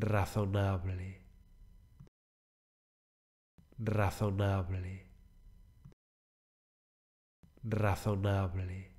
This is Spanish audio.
razonable, razonable, razonable.